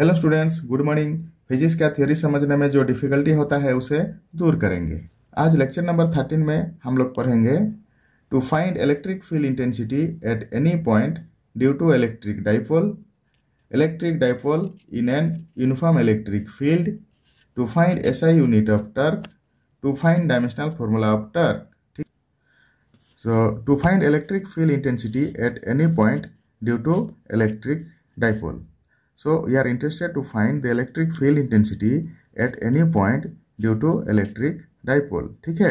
Hello students good morning physics का theory समझने में जो डिफिकल्टी होता है उसे दूर करेंगे आज लेक्चर नंबर थर्टीन में हम लोग पढ़ेंगे to find electric field intensity at any point due to electric dipole electric dipole in an uniform electric field to find S I unit of torque to find dimensional formula of torque ठीक so to find electric field intensity at any point due to electric dipole So we are interested to find the electric field intensity at any point due to electric dipole. ठीक है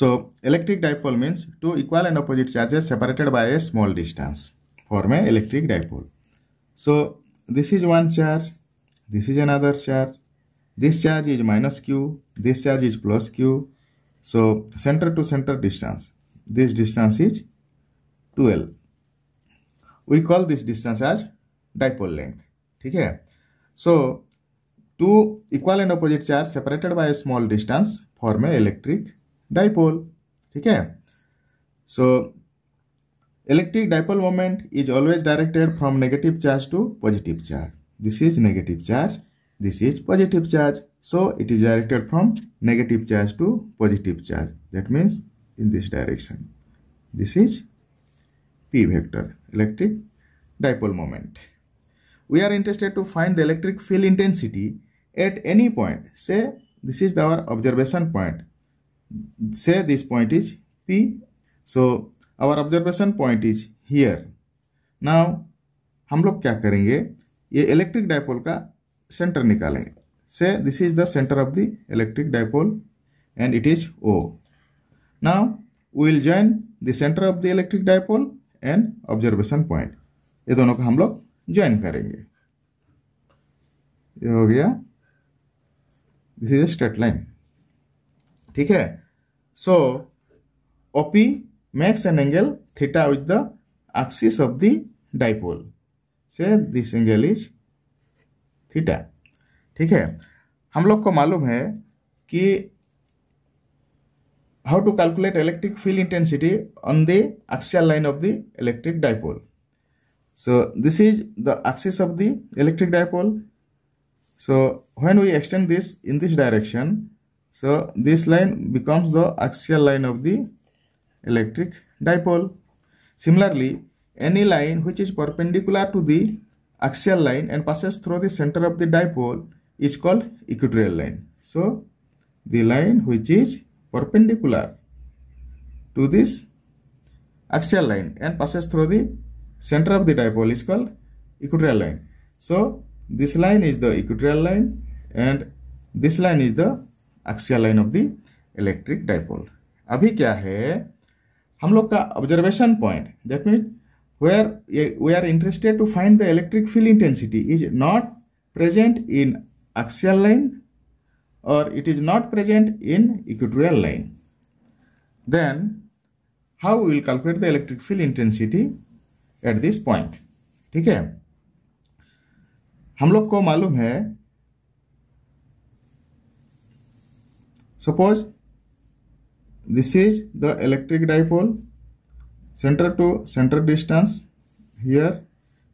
So electric dipole means two equal and opposite charges separated by a small distance form a electric dipole. So this is one charge, this is another charge, this charge is minus q, this charge is plus q. So center to center distance, this distance is 12. We call this distance as dipole length ठीक है so two equal and opposite charge separated by small distance form a electric dipole ठीक है so electric dipole moment is always directed from negative charge to positive charge this is negative charge this is positive charge so it is directed from negative charge to positive charge that means in this direction this is p vector electric dipole moment we are interested to find the electric field intensity at any point. Say this is our observation point. Say this point is P. So our observation point is here. Now हम लोग क्या करेंगे ये electric dipole का centre निकालेंगे से this is the centre of the electric dipole and it is O. Now we will join the center of the electric dipole and observation point. ये दोनों को हम लोग ज्वाइन करेंगे ये हो गया दिस इज स्ट्रेट लाइन ठीक है so OP makes an angle theta with the axis of the dipole से दिस एंगल इज थीटा ठीक है हम लोग को मालूम है कि how to calculate electric field intensity on the axial line of the electric dipole So this is the axis of the electric dipole. So when we extend this in this direction, so this line becomes the axial line of the electric dipole. Similarly, any line which is perpendicular to the axial line and passes through the center of the dipole is called equatorial line. So the line which is perpendicular to this axial line and passes through the center of the dipole is called equatorial line. So this line is the equatorial line and this line is the axial line of the electric dipole. अभी क्या है हम लोग का observation point that mean where we are interested to find the electric field intensity is axial line or it is not present in equatorial line. Then how we will calculate the electric field intensity? At this point ठीक है हम लोग को मालूम है suppose this is the electric dipole centre to centre distance here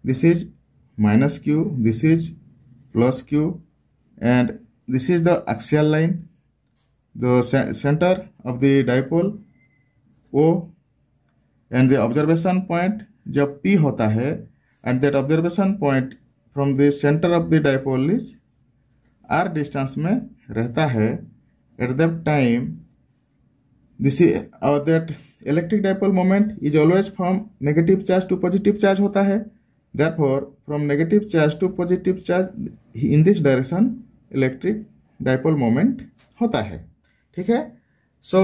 this is minus Q this is plus Q and this is the axial line the centre of the dipole O and the observation point जब P होता है at that observation point from the centre of the dipole is R distance में रहता है at that time this और that electric dipole moment is always from negative charge to positive charge होता है that for from negative charge to positive charge in this direction electric dipole moment होता है ठीक है so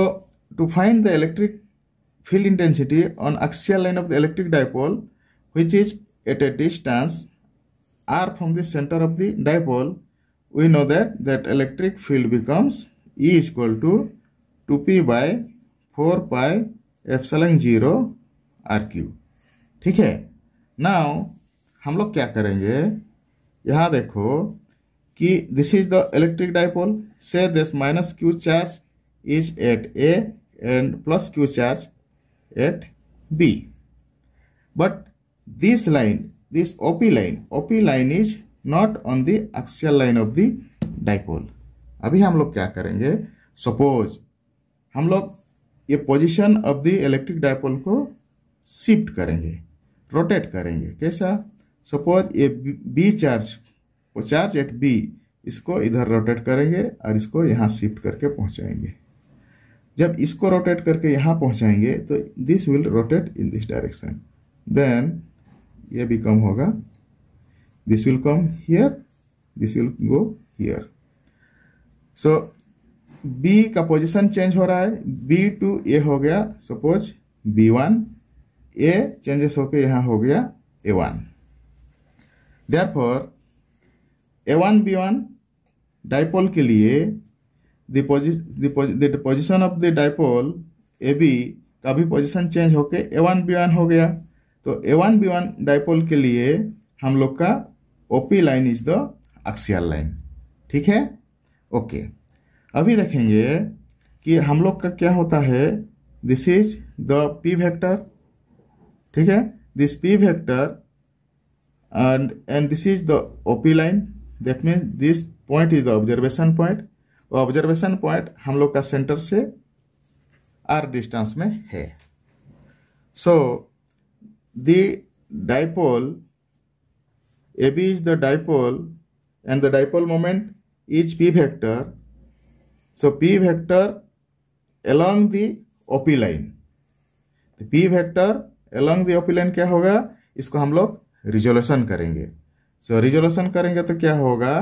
to find the electric field intensity on axial line of the electric dipole which is at a distance r from the center of the dipole we know that that electric field becomes E is equal to 2p by 4 pi epsilon 0 r cube ठीक है now हम लोग क्या करेंगे यहाँ देखो कि this is the electric dipole से this minus Q charge is at A and plus Q charge at B. But this line, this OP line, OP line is not on the axial line of the dipole. अभी हम लोग क्या करेंगे suppose हम लोग ये position of the electric dipole को shift करेंगे रोटेट करेंगे कैसा सपोज ये बी चार्ज वो चार्ज एट बी इसको इधर रोटेट करेंगे और इसको यहाँ शिफ्ट करके पहुँचाएंगे जब इसको रोटेट करके यहाँ पहुँचाएंगे तो this will rotate in this direction then ये कम होगा this will come here this will go here so B का पोजीशन चेंज हो रहा है बी टू ए हो गया suppose B one A changes होके यहाँ हो गया A one there for A one B one dipole के लिए the the position of the dipole A B का भी पोजिशन चेंज होके ए वन बी वन हो गया तो A one B one dipole के लिए हम लोग का O P line is the axial line ठीक है ओके अभी देखेंगे कि हम लोग का क्या होता है this is the P vector ठीक है this P vector and and this is the O P line that means this point is the observation point observation point हम लोग का सेंटर से आर डिस्टेंस में है so the dipole A B is the dipole and the dipole moment is P vector so P vector along the OP line तो p vector along the OP क्या होगा इसको हम लोग रिजोल्यूशन करेंगे सो so, रिजोल्यूशन करेंगे तो क्या होगा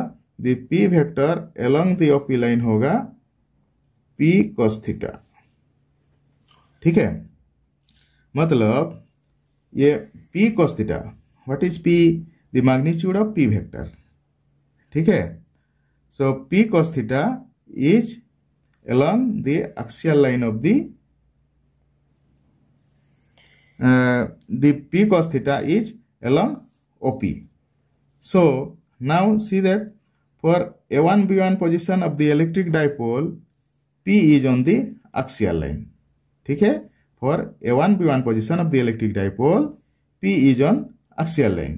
the P vector along the P line होगा पी कॉस थीटा ठीक है मतलब ये P cos theta what is P the magnitude of P vector ठीक है so P cos theta is along the axial line of the uh, the p cos theta is along op so now see that For A1, B1 position of the electric dipole, P is on the axial line. ठीक है for a1 b1 position of the electric dipole p is on axial line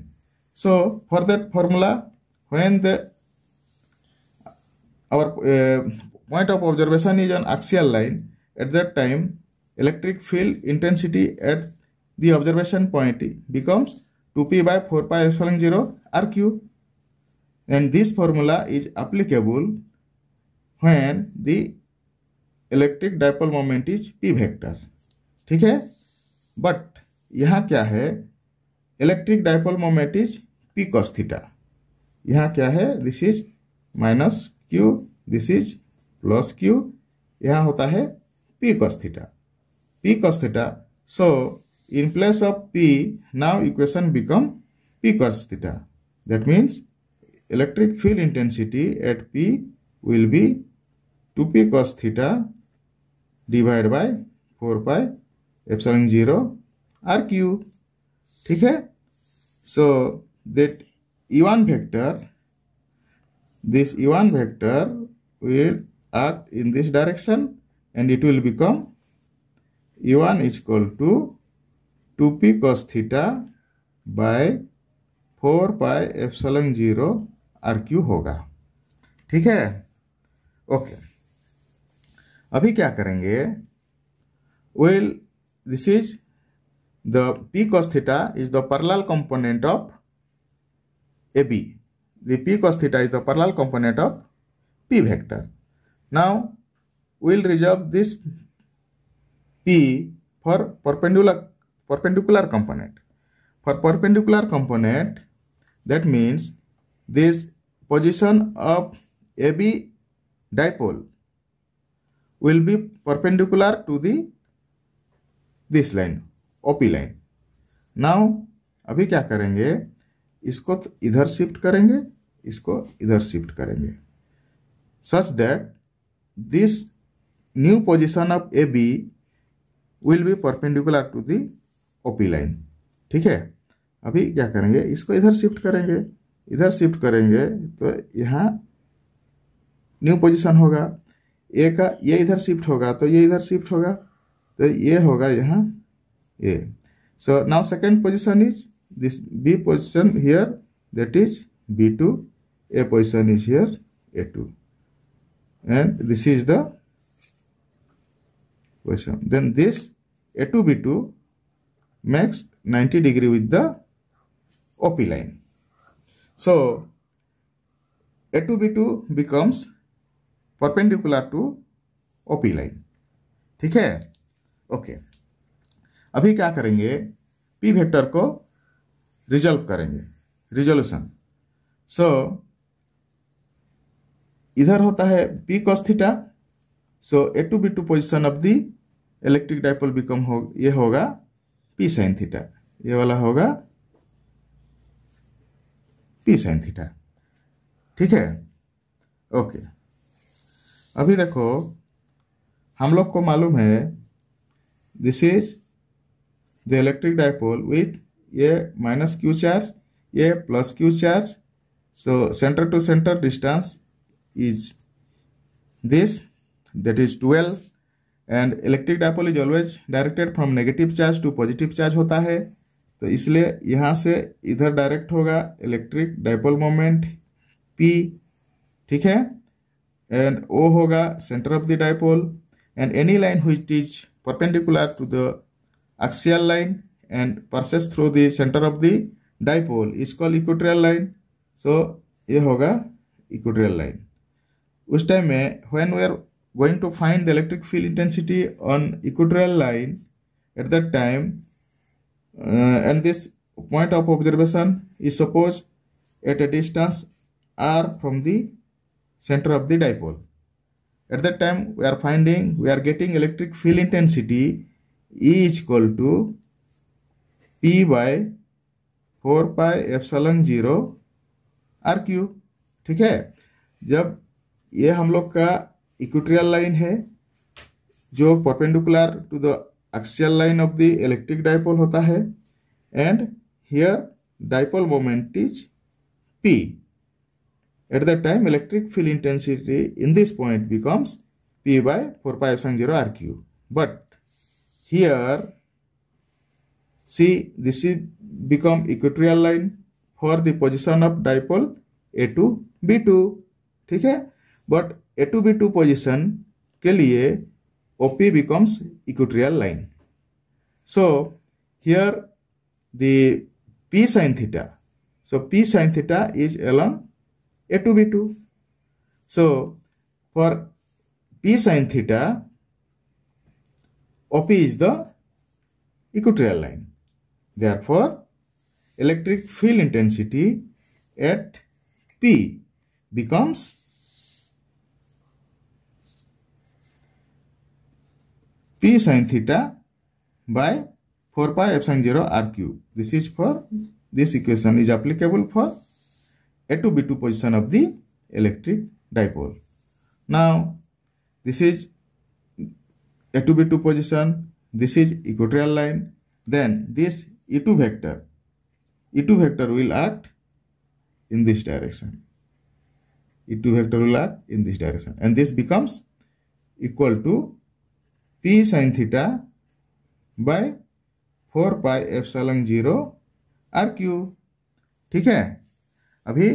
so for that formula when the our uh, point of observation is on axial line at that time electric field intensity at the observation point becomes 2p by 4 pi epsilon 0 r cube and this formula is applicable when the electric dipole moment is P vector ठीक है but यहाँ क्या है electric dipole moment is P cos theta यहाँ क्या है this is minus Q this is plus Q यहाँ होता है P cos theta P cos theta so in place of P now equation become P cos theta that means electric field intensity at P will be 2P cos theta divided by 4 pi epsilon 0 R cube. So that E1 vector, this E1 vector will act in this direction and it will become E1 is equal to 2p cos theta by 4 pi epsilon 0 R Q होगा ठीक है okay अभी क्या करेंगे well this is the P cos theta is the parallel component of A B the P cos theta is the parallel component of P vector now will reserve this P for perpendicular perpendicular component for perpendicular component that means this position of AB dipole will be perpendicular to the this line OP line now अभी क्या करेंगे इसको तो इधर shift करेंगे इसको इधर shift करेंगे such that this new position of A B will be perpendicular to the OP line ठीक है अभी क्या करेंगे इसको इधर शिफ्ट करेंगे इधर शिफ्ट करेंगे तो यहाँ न्यू पोजीशन होगा ए का ये इधर शिफ्ट होगा तो ये इधर शिफ्ट होगा तो ये होगा यहाँ A so now second position is this B position here that is B two A position is here A two and is the is then this A to B two makes ninety degree with the OP line So, A2, B2 becomes perpendicular to OP line. ठीक है okay okay. अभी क्या करेंगे P vector को resolve करेंगे resolution so so, इधर होता है P cos theta so A to B to position of the electric dipole become हो ये होगा P sin थीटा ये वाला होगा पी साइन थीटा ठीक है ओके अभी देखो हम लोग को मालूम है this is the electric dipole with ये माइनस क्यू चार्ज ये plus Q charge so centre to centre distance is this that is twelve and electric dipole is always directed from negative charge to positive charge होता है तो इसलिए यहाँ से इधर direct होगा इलेक्ट्रिक डाइपोल मोमेंट पी ठीक है एंड ओ होगा centre of the dipole and any line हुई is perpendicular to the axial line and passes through the centre of the dipole is call equatorial line so ये होगा equatorial line उस time में when we are going to find the electric field intensity on equatorial line at that time uh, and this point of observation is suppose at a distance r from the center of the dipole at that time we are finding we are getting electric field intensity e is equal to p by 4 pi epsilon 0 r Q ठीक है जब ये हम लोग का equatorial line है जो perpendicular to the axial line of the electric dipole होता है and here dipole moment is P at the time electric field intensity in this point becomes P by four five sun zero R cube but here see this is become equatorial line for the position of dipole A to B to ठीक है but A to B to position के लिए OP becomes equatorial line. So here the P sine theta. So P sine theta is along a to B2. So for P sine theta, OP is the equatorial line. Therefore, electric field intensity at P becomes p sine theta by 4 pi epsilon 0 r cube. This is for, this equation is applicable for A2 B2 position of the electric dipole. Now, this is A2 B2 position, this is equatorial line, then this E2 vector, E2 vector will act in this direction. E2 vector will act in this direction and this becomes equal to P sine theta by four pi epsilon zero R cube ठीक है अभी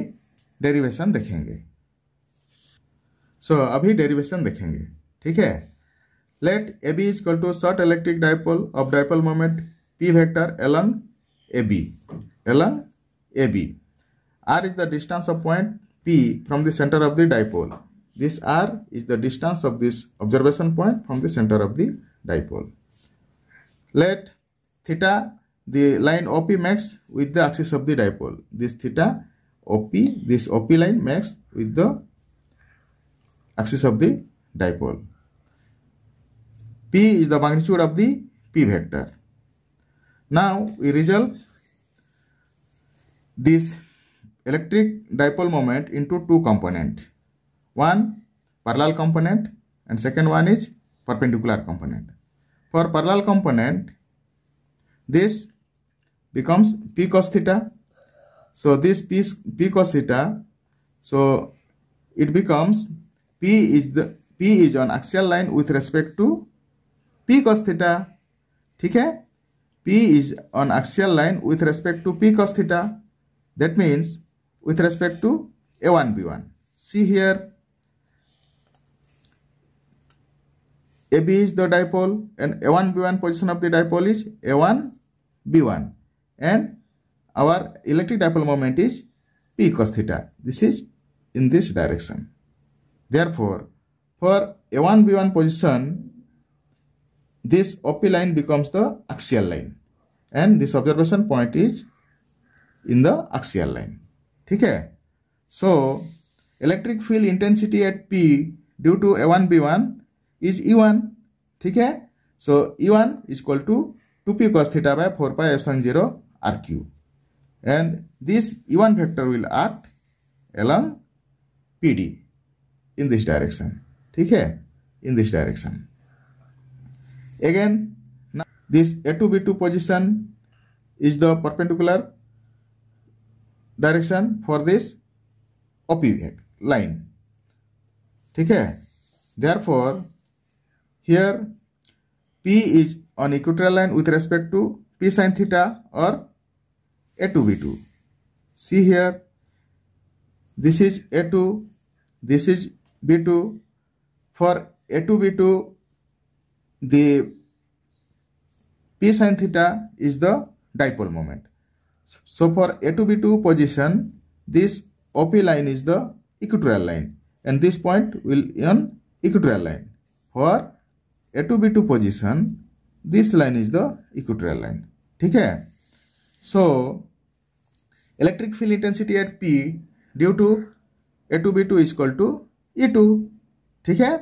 derivation देखेंगे सो so, अभी derivation देखेंगे ठीक है let A B is equal to short electric dipole of dipole moment P vector एलन A B एलन A B R is the distance of point P from the centre of the dipole This r is the distance of this observation point from the center of the dipole. Let theta, the line OP max with the axis of the dipole. This theta OP, this OP line max with the axis of the dipole. P is the magnitude of the P vector. Now we resolve this electric dipole moment into two components. One parallel component and second one is perpendicular component. For parallel component, this becomes p cos theta. So this p, p cos theta, so it becomes p is the p is on axial line with respect to p cos theta. ठीक है p is on axial line with respect to p cos theta. That means with respect to a1 b1. See here AB is the dipole and A1 B1 position of the dipole is A1 B1 and our electric dipole moment is P cos theta. This is in this direction. Therefore, for A1 B1 position, this OP line becomes the axial line and this observation point is in the axial line. Okay. So, electric field intensity at P due to A1 B1 is E1, ठीक है so E1 is equal to 2 पी cos theta by 4 pi epsilon 0 R cube and this E1 vector will act along PD in this direction. ठीक है in this direction. Again, now this A2 B2 position is the perpendicular direction for this OP line. ठीक है Therefore, here P is on equatorial line with respect to P sine theta or A2 B2. See here, this is A2, this is B2. For A2 B2, the P sine theta is the dipole moment. So for A2 B2 position, this OP line is the equatorial line and this point will be on equatorial line. For a2 B2 position, this line is the equatorial line. Okay? So, electric field intensity at P due to A2 B2 is equal to E2. Okay?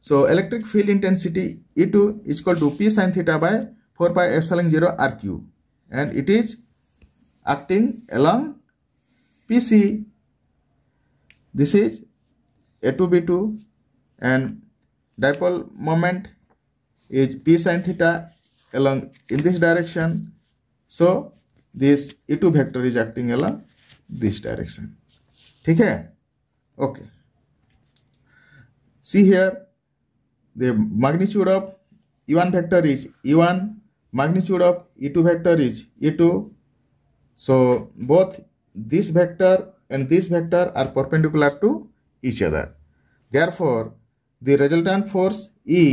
So, electric field intensity E2 is equal to P sine theta by 4 pi epsilon 0 RQ and it is acting along PC. This is A2B2 and dipole moment is p sine theta along in this direction. So this E2 vector is acting along this direction. Okay. है okay see here the magnitude of E vector is E1 magnitude of E2 vector is E2 so both this vector and this vector are perpendicular to each other therefore the resultant force E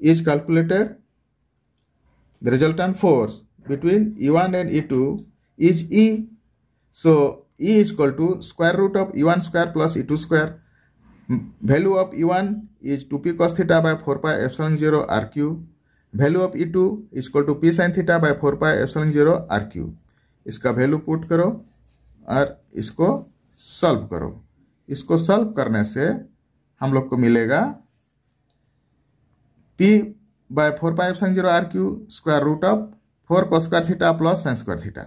is calculated. The resultant force between E1 and E2 is E. So, E is equal to square root of E1 square plus E2 square. Value of E1 is 2p cos theta by 4 pi epsilon 0 r cube Value of E2 is equal to p sin theta by 4 pi epsilon 0 r cube इसका value put करो और इसको solve करो इसको solve करने से हम लोग को मिलेगा P by four pi F zero R cube square root of four cos square theta plus sine square theta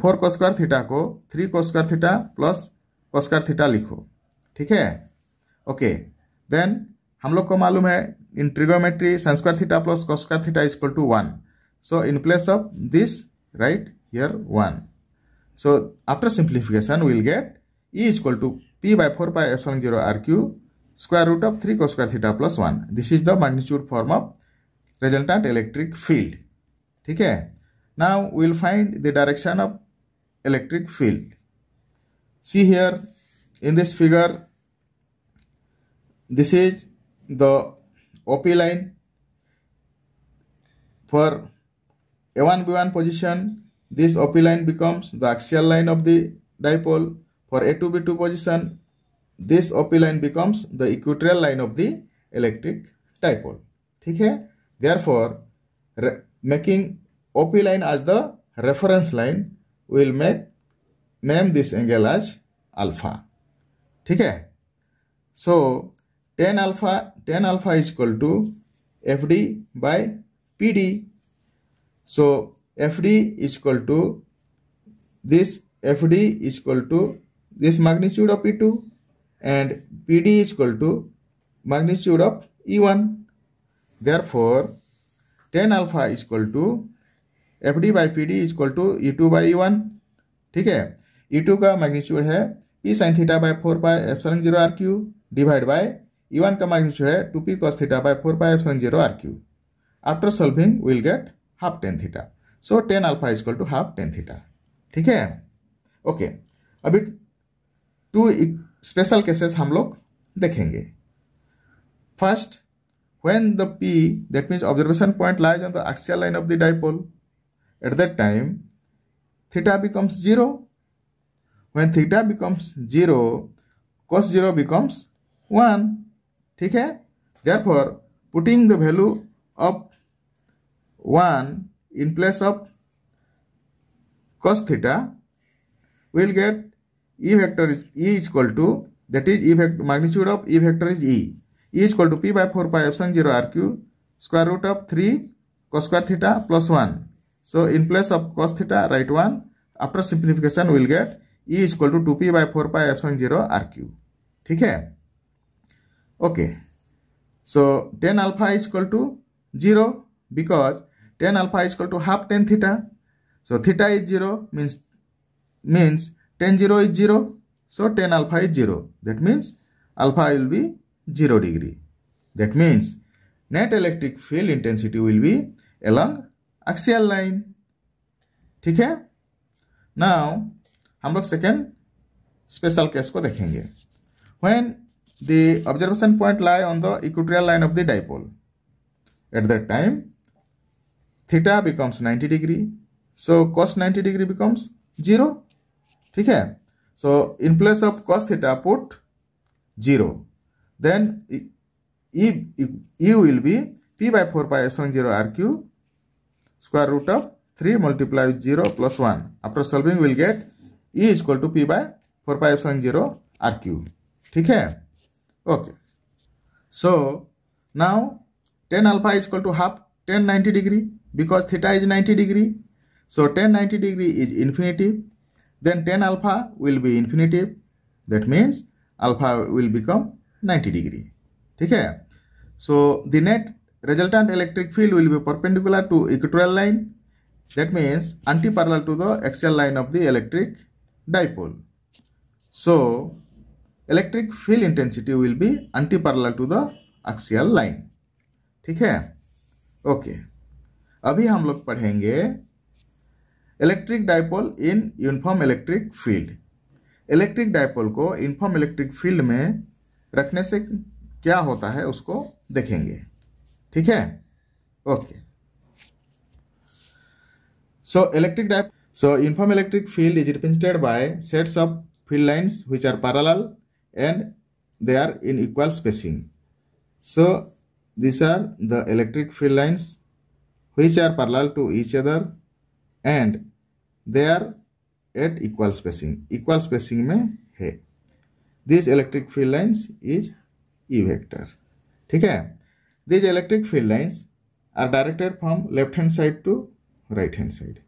four cos square theta cos three cos square theta plus cos square theta लिखो ठीक है okay then हम लोग को मालूम है in trigonometry sine square theta plus cos square theta is equal to one so in place of this right here one so after simplification will get E is equal to P by four pi F zero R cube square root of 3 cos square theta plus 1 this is the magnitude form of resultant electric field Okay. now we will find the direction of electric field see here in this figure this is the op line for a1 b1 position this op line becomes the axial line of the dipole for a2 b2 position this OP line becomes the equatorial line of the electric dipole. Okay. therefore making OP line as the reference line will make name this angle as alpha. Okay. so tan alpha tan alpha is equal to FD by PD. So FD is equal to this FD is equal to this magnitude of P2 and PD is equal to magnitude of E1. Therefore, tan alpha is equal to F D by P D is equal to E two by E one ठीक है E e two का magnitude है P sine theta by four by epsilon zero R cube divide by E one का magnitude है two P cos theta by four by epsilon zero R cube after solving will get half tan theta so tan alpha is to half tan theta ठीक है okay अभी to special cases हम लोग देखेंगे first when the P that means observation point lies on the axial line of the dipole at that time theta becomes zero when theta becomes zero cos zero becomes one ठीक है there therefore putting the value of one in place of cos theta will get E vector is E is equal to that is E vector magnitude of E vector is E. E is equal to P by 4 pi epsilon 0 R Q square root of 3 cos square theta plus 1. So in place of cos theta write 1. After simplification we will get E is equal to 2P by 4 pi epsilon 0 R Q. ठीक है okay so tan alpha is equal to zero because tan alpha is equal to half tan theta so theta is zero means means 10 0 is 0. So 10 alpha is 0. That means alpha will be 0 degree. That means net electric field intensity will be along axial line. ठीक है now हम लोग second special case को देखेंगे when the observation point lie on the equatorial line of the dipole at that time theta becomes 90 degree so cos 90 degree becomes 0 ठीक है so in place of cos theta put zero then you will be P by four pi F zero R cube square root of three multiply with zero plus one after solving will get E is equal to P by four pi F zero R cube ठीक है okay so now tan alpha is equal to half tan ninety degree because theta is ninety degree so ten ninety degree is infinitive then tan alpha will be infinitive that means alpha will become 90 degree ठीक है so the net resultant electric field will be perpendicular to equatorial line that means anti-parallel to the axial line of the electric dipole so electric field intensity will be anti-parallel to the axial line ठीक है okay okay. अभी हम लोग पढ़ेंगे electric dipole in uniform electric field electric dipole को uniform electric field में रखने से क्या होता है उसको देखेंगे ठीक है okay so electric dipole so uniform electric field is represented by sets of field lines which are parallel and they are in equal spacing so this are the electric field lines which are parallel to each other and they are at equal spacing equal spacing में है this electric field lines is E vector ठीक है this electric field lines are directed from left hand side to right hand side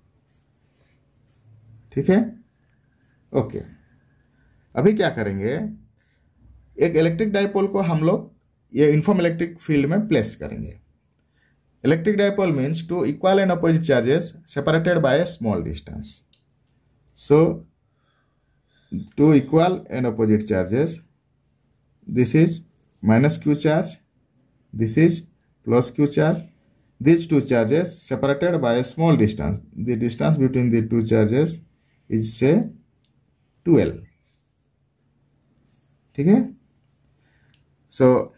ठीक है okay okay. अभी क्या करेंगे एक इलेक्ट्रिक डाइपोल को हम लोग ये इन्फॉर्म इलेक्ट्रिक फील्ड में प्लेस करेंगे Electric dipole means two equal and opposite charges separated by a small distance. So, two equal and opposite charges. This is minus Q charge. This is plus Q charge. These two charges separated by a small distance. The distance between the two charges is say 2l. Okay. So,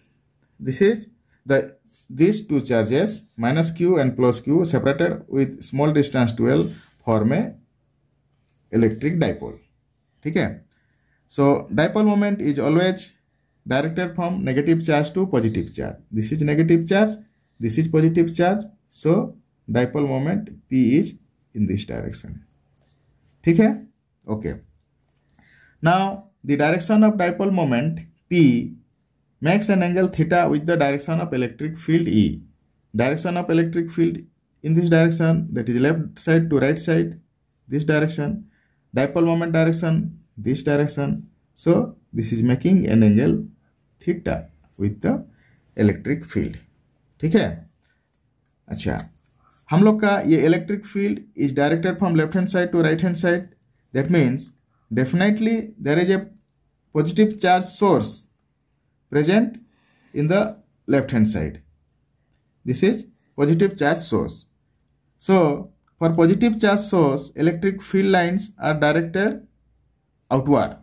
this is the these two charges minus q and plus q separated with small distance 12 form a electric dipole Okay. so dipole moment is always directed from negative charge to positive charge this is negative charge this is positive charge so dipole moment p is in this direction ठीक okay now the direction of dipole moment p makes an angle theta with the direction of electric field E. Direction of electric field in this direction that is left side to right side this direction dipole moment direction this direction so this is making an angle theta with the electric field. ठीक है अच्छा हम लोग का ये electric field is directed from left hand side to right hand side. That means definitely there is a positive charge source. present in the left hand side. This is positive charge source. So, for positive charge source, electric field lines are directed outward.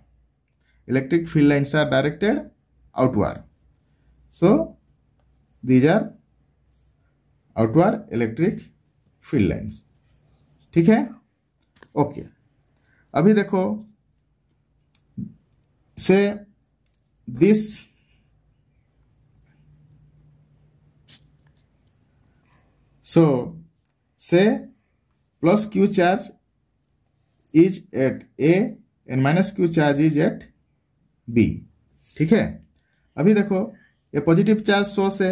Electric field lines are directed outward. So, these are outward electric field lines. ठीक है okay अभी देखो से this so say plus Q charge is at A and minus Q charge is at B ठीक है अभी देखो ये पॉजिटिव चार्ज सोर्स है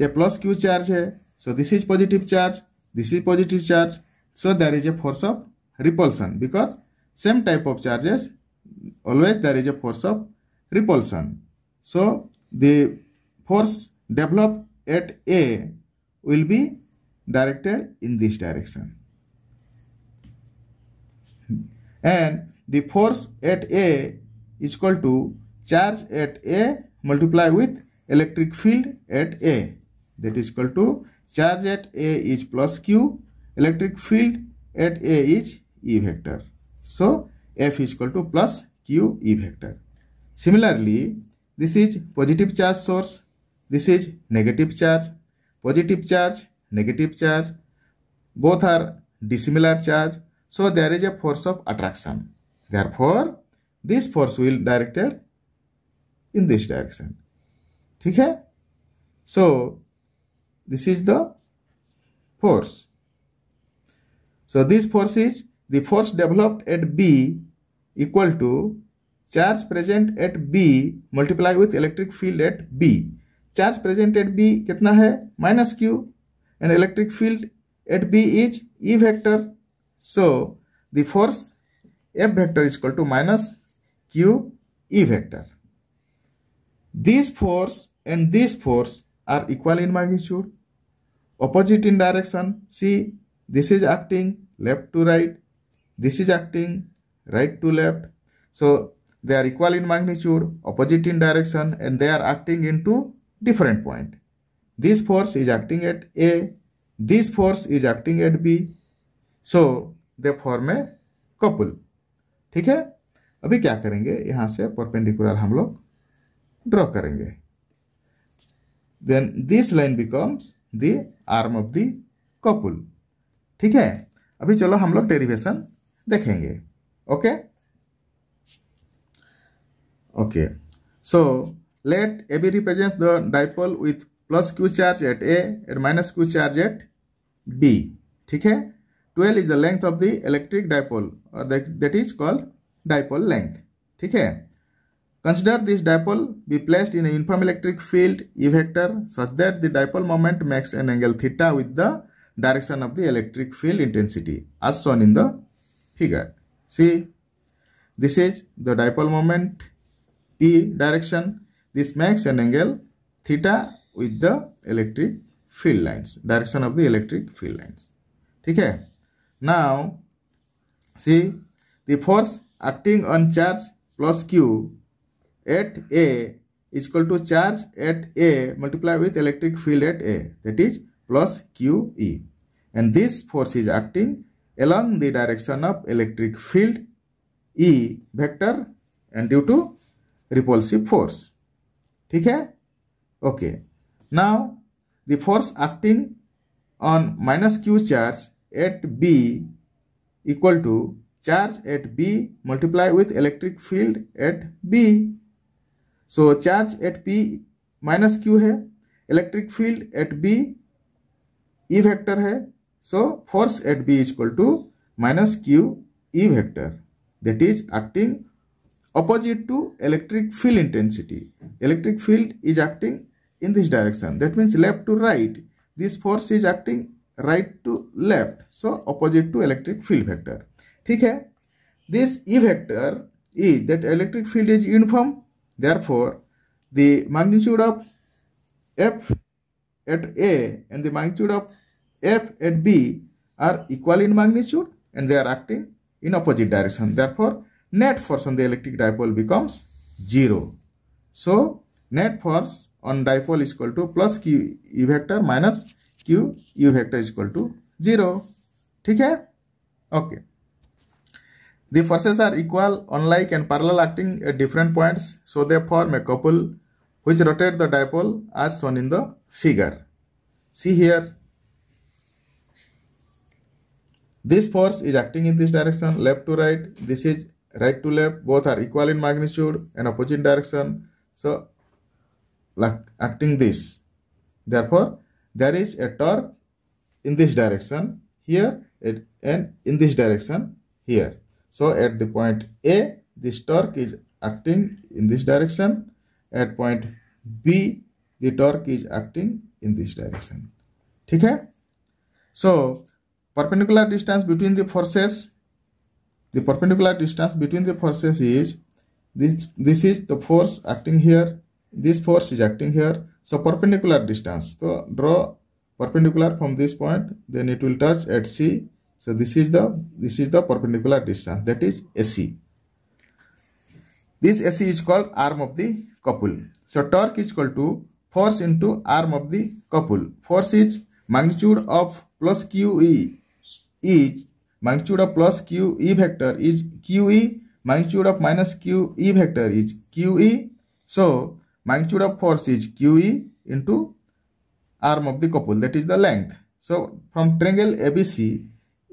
ये प्लस क्यू चार्ज है so this is positive charge this is positive charge so there is a force of repulsion because same type of charges always there is a force of repulsion so the force develop at A will be directed in this direction. And the force at A is equal to charge at A multiply with electric field at A. That is equal to charge at A is plus Q, electric field at A is E vector. So, F is equal to plus Q E vector. Similarly, this is positive charge source, this is negative charge, positive charge, negative charge both are dissimilar charge so there is a force of attraction therefore this force will directed in this direction Okay, so this is the force so this force is the force developed at b equal to charge present at b multiply with electric field at b charge present at b कितना है Minus Q. An electric field at B is E vector. So, the force F vector is equal to minus Q E vector. This force and this force are equal in magnitude, opposite in direction. See, this is acting left to right, this is acting right to left. So, they are equal in magnitude, opposite in direction and they are acting into different point. this force is acting at A, this force is acting at B. So they form a couple. ठीक है अभी क्या करेंगे यहां से perpendicular हम लोग draw करेंगे then this line becomes the arm of the couple ठीक है अभी चलो हम लोग डेरिवेशन देखेंगे okay okay so let A B represent the dipole with plus q charge at A and minus q charge at B. ठीक है 12 is the length of the electric dipole or that, that is called dipole length. ठीक है Consider this dipole be placed in a uniform electric field E vector such that the dipole moment makes an angle theta with the direction of the electric field intensity as shown in the figure. See, this is the dipole moment P direction. This makes an angle theta with the electric field lines direction of the electric field lines Okay. now see the force acting on charge plus q at a is equal to charge at a multiplied with electric field at a that is plus qe and this force is acting along the direction of electric field e vector and due to repulsive force ठीक okay. Now, the force acting on minus q charge at B equal to charge at B multiply with electric field at B. So, charge at P minus Q है electric field at B E vector vector है so force at B equal to minus Q E vector. That is acting opposite to electric field intensity electric field is acting in this direction that means left to right this force is acting right to left so opposite to electric field vector ठीक है this e vector is that electric field is uniform therefore the magnitude of f at a and the magnitude of f at b are equal in magnitude and they are acting in opposite direction therefore net force on the electric dipole becomes zero so net force on dipole is equal to plus q u vector minus q u vector is equal to 0 ठीक है okay the forces are equal unlike and parallel acting at different points so they form a couple which rotate the dipole as shown in the figure see here this force is acting in this direction left to right this is right to left both are equal in magnitude and opposite direction so acting this. Therefore, there is a torque in this direction here and in this direction here. So, at the point A, this torque is acting in this direction. At point B, the torque is acting in this direction. ठीक है so perpendicular distance between the forces the perpendicular distance between the forces is this this is the force acting here this force is acting here so perpendicular distance so draw perpendicular from this point then it will touch at c so this is the this is the perpendicular distance that is ac this ac is called arm of the couple so torque is equal to force into arm of the couple force is magnitude of plus qe is magnitude of plus qe vector is qe magnitude of minus qe vector is qe so magnitude of force is QE into arm of the couple, that is the length. So from triangle ABC,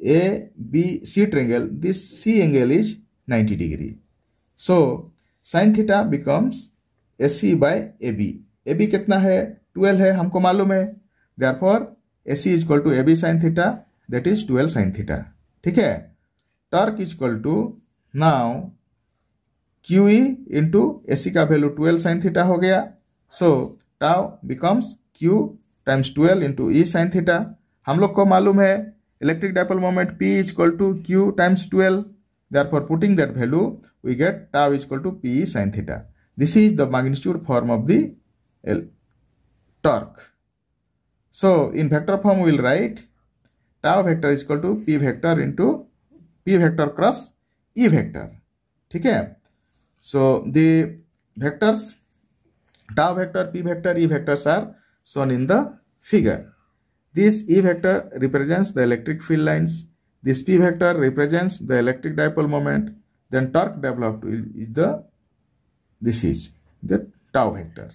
ABC triangle, this C angle is 90 degree. So sin theta becomes AC by AB. AB कितना है 12 है हमको मालूम है therefore AC is equal to AB sin theta that is 12 sin theta ठीक है torque is equal to now Q E into A C का value twelve sine theta हो गया so tau becomes Q times twelve into E sine theta हम लोग को मालूम है electric dipole moment P is equal to Q times twelve therefore putting that value we get tau is equal to P E sine theta this is the magnitude form of the torque so in vector form will right tau vector is equal to P vector into P vector cross E vector ठीक है So the vectors tau vector, p vector, e vectors are shown in the figure. This E vector represents the electric field lines. This P vector represents the electric dipole moment. Then torque developed is the this is the tau vector.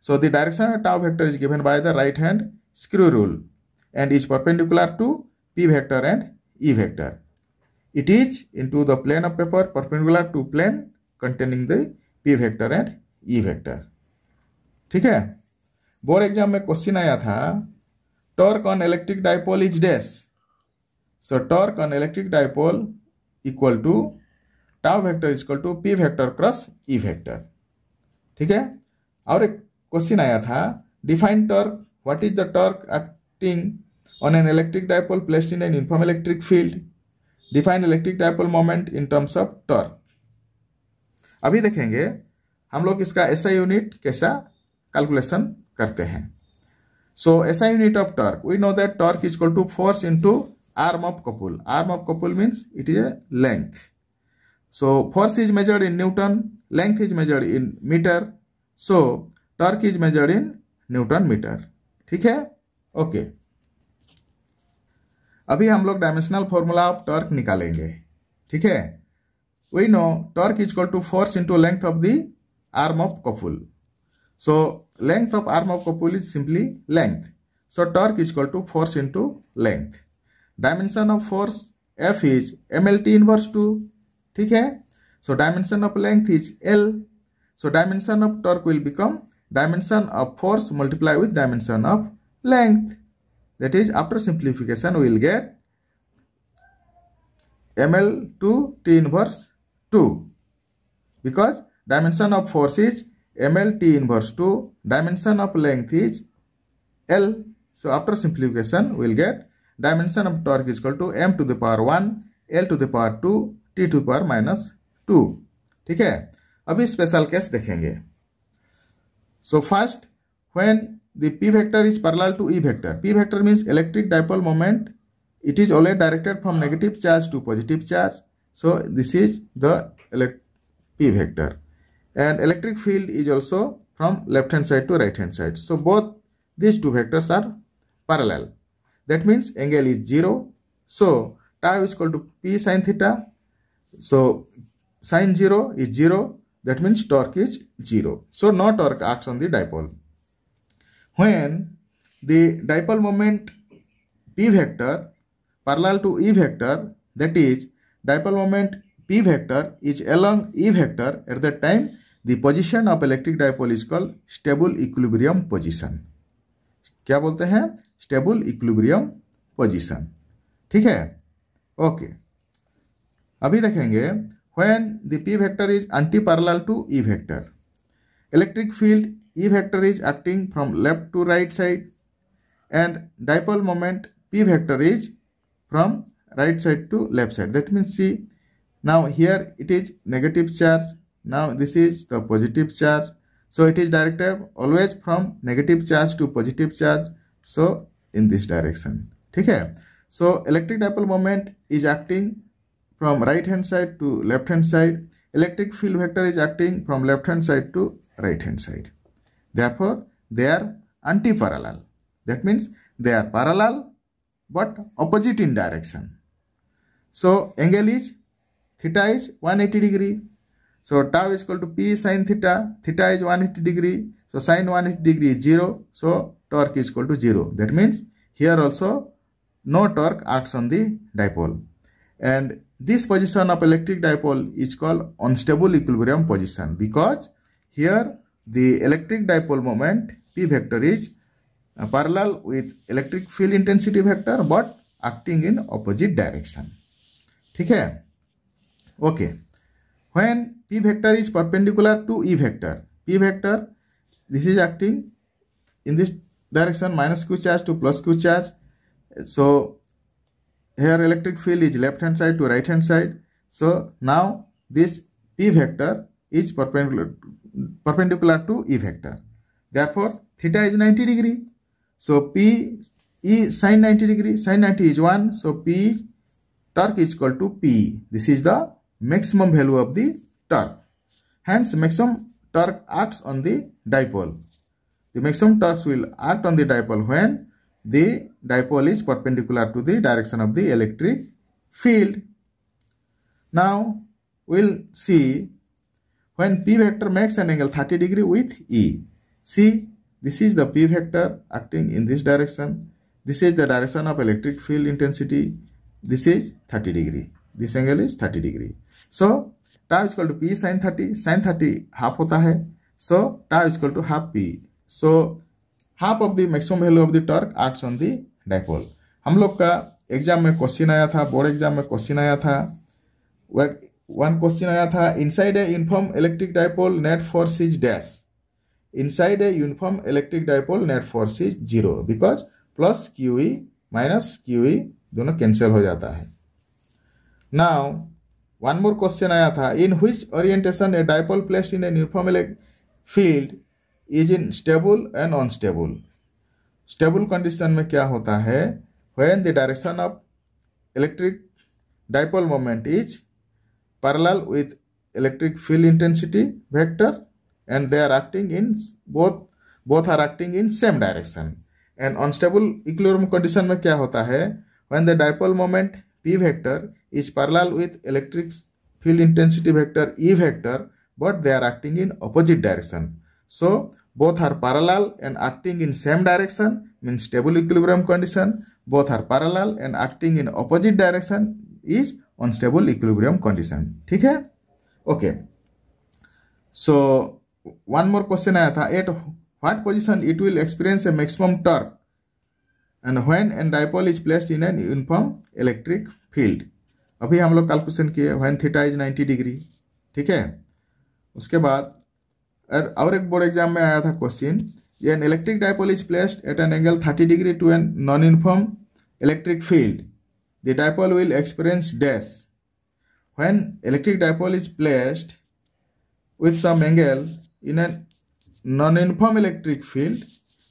So the direction of tau vector is given by the right hand screw rule and is perpendicular to P vector and E vector. It is into the plane of paper perpendicular to plane containing the P vector and E vector ठीक है board exam में question आया था torque on electric dipole is dash so torque on electric dipole equal to tau vector equal to P vector cross E vector ठीक है और एक question आया था define torque what is the torque acting on an electric dipole placed in an uniform electric field define electric dipole moment in terms of torque अभी देखेंगे हम लोग इसका ऐसा यूनिट कैसा कैलकुलेशन करते हैं सो ऐसा unit of torque we know that torque is equal to force into arm of couple arm of couple means it is a length so force is measured in newton length is measured in metre so torque is measured in newton metre ठीक है okay okay. अभी हम लोग dimensional formula of Turk निकालेंगे ठीक है we know torque is equal to force into length of the arm of couple. So length of arm of couple is simply length. So torque is equal to force into length. Dimension of force F is MLT inverse 2. ठीक है So dimension of length is L. So dimension of torque will become dimension of force multiply with dimension of length. That is after simplification we will get ML 2 T inverse 2 because dimension of force is ml t inverse 2 dimension of length is l so after simplification we'll get dimension of torque is equal to m to the power 1 l to the power 2 t to the power minus two ठीक है अभी special case देखेंगे so first when the P vector is parallel to E vector P vector means electric dipole moment it is always directed from negative charge to positive charge So this is the P vector. And electric field is also from left hand side to right hand side. So both these two vectors are parallel. That means angle is 0. So tau is equal to P sine theta. So sine 0 is 0. That means torque is 0. So no torque acts on the dipole. When the dipole moment P vector parallel to E vector that is dipole moment P vector is along E vector at that time the position of electric dipole is called stable equilibrium position क्या बोलते हैं stable equilibrium position ठीक है okay अभी देखेंगे when the P vector is anti parallel to E vector electric field E vector is acting from left to right side and dipole moment P vector is from right side to left side that means see now here it is negative charge now this is the positive charge so it is directed always from negative charge to positive charge so in this direction okay so electric dipole moment is acting from right hand side to left hand side electric field vector is acting from left hand side to right hand side therefore they are anti-parallel that means they are parallel but opposite in direction so angle is theta is 180 degree. So tau is equal to P sine theta. Theta is 180 degree. So sine 180 degree is 0. So torque is equal to 0. That means here also no torque acts on the dipole. And this position of electric dipole is called unstable equilibrium position because here the electric dipole moment P vector is uh, parallel with electric field intensity vector but acting in opposite direction. ठीक when p vector is perpendicular to e vector p vector this is acting in this direction minus q charge to plus q charge so here electric field is left hand side to right hand side so now this p vector is perpendicular perpendicular to e vector therefore theta is 90 degree so p e sine 90 degree sine 90 is 1 so p torque is equal to P. This is the maximum value of the torque. Hence, maximum torque acts on the dipole. The maximum torque will act on the dipole when the dipole is perpendicular to the direction of the electric field. Now, we'll see when P vector makes an angle 30 degree with E. See, this is the P vector acting in this direction. This is the direction of electric field intensity this is 30 degree this angle is 30 degree so tau is equal to p sin 30 sin 30 half hota hai so tau is equal to half p so half of the maximum value of the torque acts on the dipole हम लोग का exam में question आया था board exam में question आया था one question आया था inside a uniform electric dipole net force is dash inside a uniform electric dipole net force is zero because plus Q E minus Q E दोनों cancel हो जाता है now one more question आया था in हुई orientation a dipole place in a uniform field is in stable and unstable stable condition में क्या होता है when the direction of electric dipole moment is parallel with electric field intensity vector and they are acting in both both are acting in same direction and unstable equilibrium condition में क्या होता है When the dipole moment P vector is parallel with electric field intensity vector E vector, but they are acting in opposite direction. So both are parallel and acting in same direction means stable equilibrium condition. Both are parallel and acting in opposite direction is unstable equilibrium condition. ठीक है? Okay. So one more question आया था at what position it will experience a maximum torque and when an dipole is placed in an uniform electric field अभी हम लोग calculation किए when theta is 90 degree ठीक है उसके बाद और एक बोर्ड एग्जाम में आया था क्वेश्चन ये an electric dipole is placed at an angle thirty degree to an non uniform electric field the dipole will experience dash when electric dipole is placed with some angle in an non uniform electric field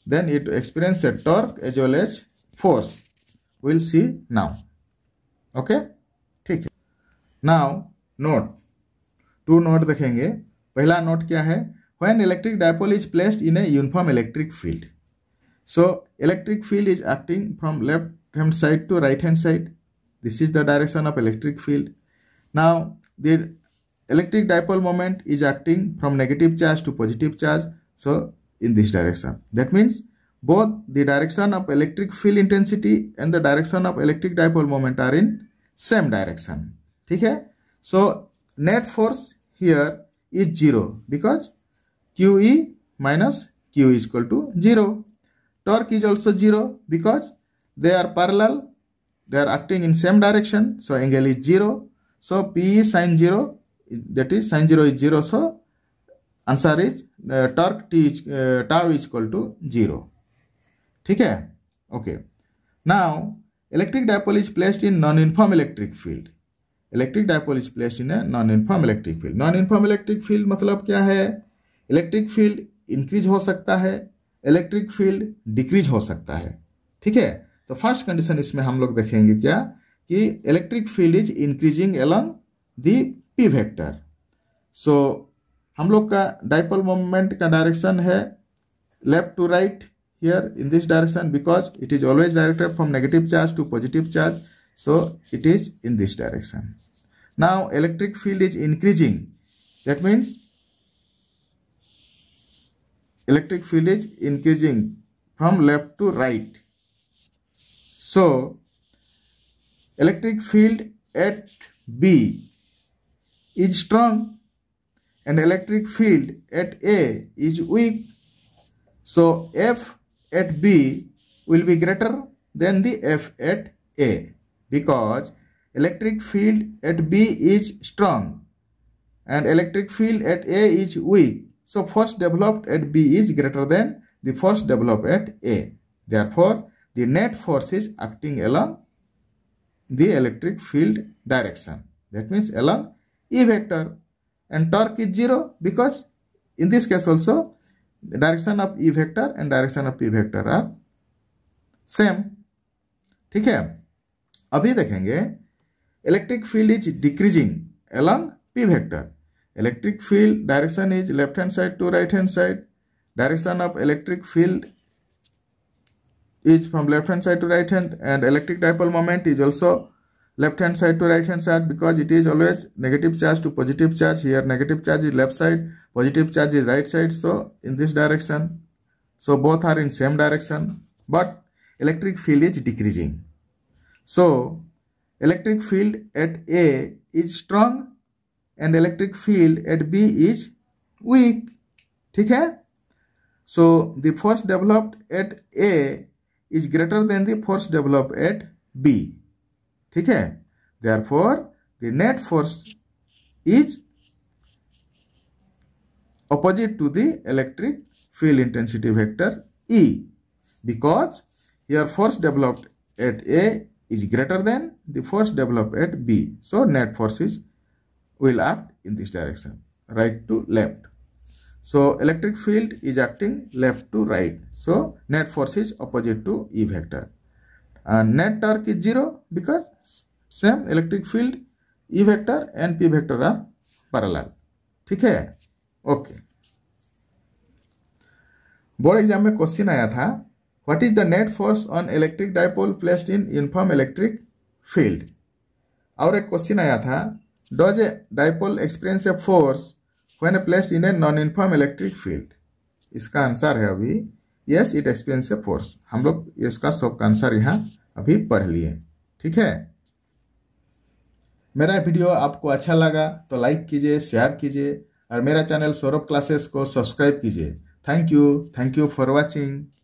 then it experiences a torque as well as force. We'll see now. Okay? ठीक है now note to note देखेंगे पहला note: क्या है when electric dipole is placed in a uniform electric field. So electric field is acting from left hand side to right hand side. This is the direction of electric field. Now the electric dipole moment is acting from negative charge to positive charge. So in this direction. That means both the direction of electric field intensity and the direction of electric dipole moment are in same direction. Okay? So net force here is 0 because QE minus Q is equal to 0. Torque is also 0 because they are parallel. They are acting in same direction. So angle is 0. So PE sine 0 that is sine 0 is 0. So answer is torque T is is equal to zero ठीक है okay now electric dipole is placed in non uniform electric field electric dipole is placed in a non uniform electric field non uniform electric field मतलब क्या है electric field increase हो सकता है electric field decrease हो सकता है ठीक है तो फर्स्ट कंडीशन इसमें हम लोग देखेंगे क्या कि electric field is increasing along the P vector so हम लोग का डाइपल मोमेंट का डायरेक्शन है left to right here in this direction because it is always directed from negative charge to positive charge so it is in this direction now electric field is increasing that means electric field is increasing from left to right so electric field at B is strong an electric field at A is weak. So F at B will be greater than the F at A because electric field at B is strong and electric field at A is weak. So force developed at B is greater than the force developed at A. Therefore, the net force is acting along the electric field direction. That means along E vector. and torque is zero because in this case also the direction of e vector and direction of p vector are same ठीक है अभी देखेंगे electric field is decreasing along P vector electric field direction is left hand side to right hand side direction of electric field is from left hand side to right hand and electric dipole moment is also left hand side to right hand side because it is always negative charge to positive charge here negative charge is left side positive charge is right side so in this direction so both are in same direction but electric field is decreasing so electric field at A is strong and electric field at B is weak ठीक है so the force developed at A is greater than the force developed at B ठीक है there for the net force opposite to the electric field intensity vector E because here force developed at A is greater than the force developed at B. So net forces will act in this direction right to left. So electric field is acting left to right. So net force is opposite to E vector. and net torque is zero because same electric field E vector and P vector are parallel ठीक है okay board exam में question आया था what is the net force on electric dipole placed in uniform electric field और एक question आया था does a dipole experience a force when placed in a non uniform electric field इसका answer है अभी yes it experience a force हम लोग इसका सब आंसर यहाँ अभी पढ़ लिए ठीक है मेरा वीडियो आपको अच्छा लगा तो लाइक कीजिए शेयर कीजिए और मेरा चैनल सौरभ क्लासेस को सब्सक्राइब कीजिए thank you thank you for watching